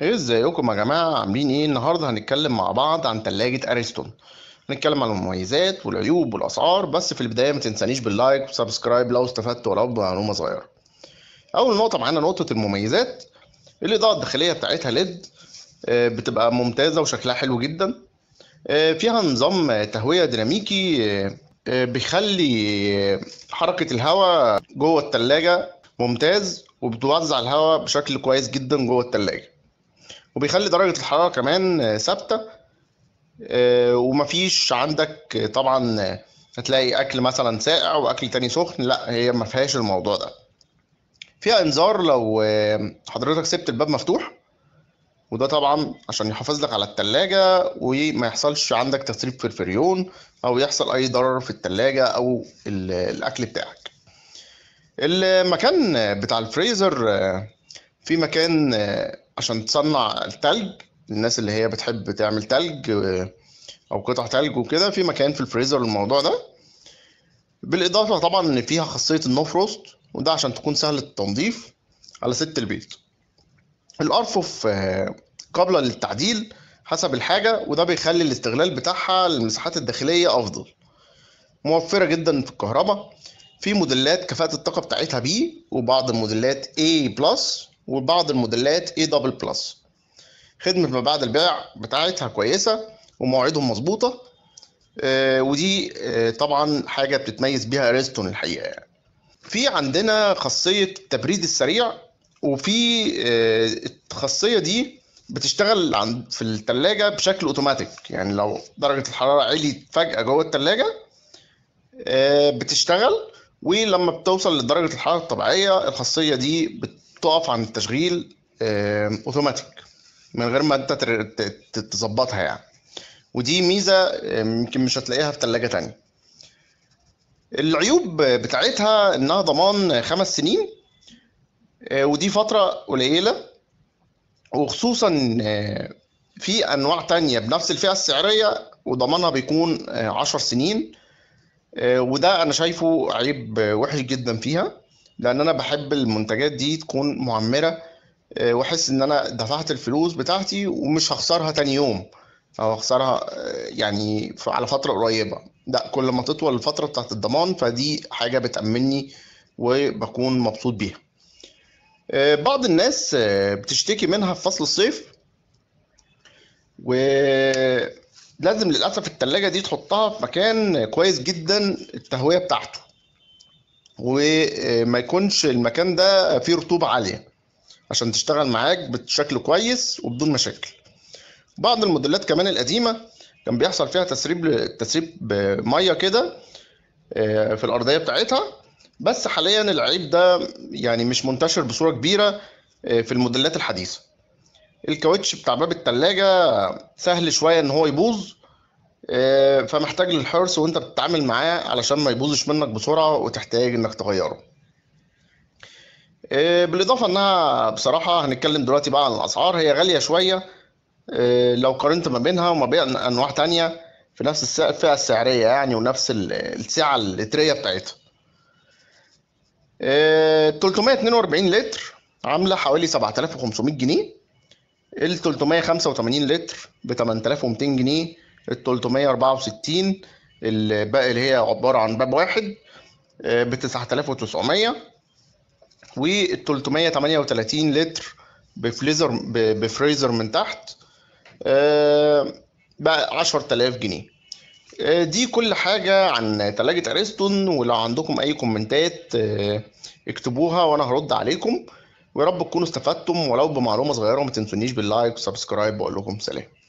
ايه ازيكم يا جماعه عاملين ايه النهارده هنتكلم مع بعض عن ثلاجه اريستون هنتكلم عن المميزات والعيوب والاسعار بس في البدايه ما تنسانيش باللايك وسبسكرايب لو استفدت ولو بمعلومه صغيره اول نقطه معانا نقطه المميزات الاضاءه الداخليه بتاعتها ليد آه، بتبقى ممتازه وشكلها حلو جدا آه، فيها نظام تهويه ديناميكي آه، بيخلي حركه الهواء جوه الثلاجه ممتاز وبتوزع الهواء بشكل كويس جدا جوه الثلاجه وبيخلي درجة الحرارة كمان آه، ثابتة آه، ومفيش عندك آه، طبعا هتلاقي أكل مثلا ساقع وأكل تاني سخن لأ هي مفيهاش الموضوع ده فيها إنذار لو حضرتك سبت الباب مفتوح وده طبعا عشان يحافظ لك على التلاجة وما يحصلش عندك تسريب في الفريون أو يحصل أي ضرر في التلاجة أو الأكل بتاعك المكان بتاع الفريزر في مكان عشان تصنع التلج الناس اللي هي بتحب تعمل تلج آه، او قطع تلج وكده في مكان في الفريزر للموضوع ده بالاضافه طبعا ان فيها خاصيه النو فروست وده عشان تكون سهله التنظيف على ست البيت الارفف آه، قابله للتعديل حسب الحاجه وده بيخلي الاستغلال بتاعها للمساحات الداخليه افضل موفره جدا في الكهرباء في موديلات كفاءه الطاقه بتاعتها بي وبعض الموديلات A بلس وبعض الموديلات اي دبل بلس خدمه ما بعد البيع بتاعتها كويسه ومواعيدهم مظبوطه آه، ودي آه، طبعا حاجه بتتميز بيها ريستون الحقيقه يعني. في عندنا خاصيه التبريد السريع وفي آه، الخاصيه دي بتشتغل عند في التلاجة بشكل اوتوماتيك يعني لو درجه الحراره عليت فجاه جوه التلاجة بتشتغل ولما بتوصل لدرجه الحراره الطبيعيه الخاصيه دي بت تقف عن التشغيل اوتوماتيك من غير ما انت تظبطها يعني ودي ميزه يمكن مش هتلاقيها في ثلاجه ثانيه العيوب بتاعتها انها ضمان خمس سنين آه، ودي فتره قليله وخصوصا آه، في انواع تانية بنفس الفئه السعريه وضمانها بيكون آه، عشر سنين وده انا شايفه عيب وحش جدا فيها لان انا بحب المنتجات دي تكون معمره آه، واحس ان انا دفعت الفلوس بتاعتي ومش هخسرها تاني يوم او هخسرها آه، يعني على فتره قريبه لا كل ما تطول الفتره بتاعت الضمان فدي حاجه بتامني وبكون مبسوط بيها آه، بعض الناس بتشتكي منها في فصل الصيف ولازم للاسف التلاجة دي تحطها في مكان كويس جدا التهويه بتاعته وما يكونش المكان ده فيه رطوبه عاليه عشان تشتغل معاك بشكل كويس وبدون مشاكل بعض الموديلات كمان القديمه كان بيحصل فيها تسريب تسريب ميه كده آه، في الارضيه بتاعتها بس حاليا العيب ده يعني مش منتشر بصوره كبيره آه، في الموديلات الحديثه الكاوتش بتاع باب التلاجة سهل شوية ان هو يبوظ آه، فمحتاج للحرص وانت بتتعامل معاه علشان ما يبوظش منك بسرعه وتحتاج انك تغيره آه، بالاضافه انها بصراحه هنتكلم دلوقتي بقى عن الاسعار هي غاليه شويه آه، لو قارنت ما بينها وما بين انواع تانية في نفس الفئه السعريه يعني ونفس السعه اللتريه بتاعتها 342 لتر عامله حوالي 7500 جنيه ال 385 لتر ب 8200 جنيه ال 364 الباقي اللي هي عباره عن باب واحد آه، ب 9900 وال 338 لتر بفليزر بفريزر من تحت آه، ب 10000 جنيه آه، دي كل حاجة عن تلاجة أريستون ولو عندكم أي كومنتات اكتبوها وأنا هرد عليكم ويا رب تكونوا استفدتم ولو بمعلومة صغيرة ما تنسونيش باللايك وسبسكرايب وأقول لكم سلام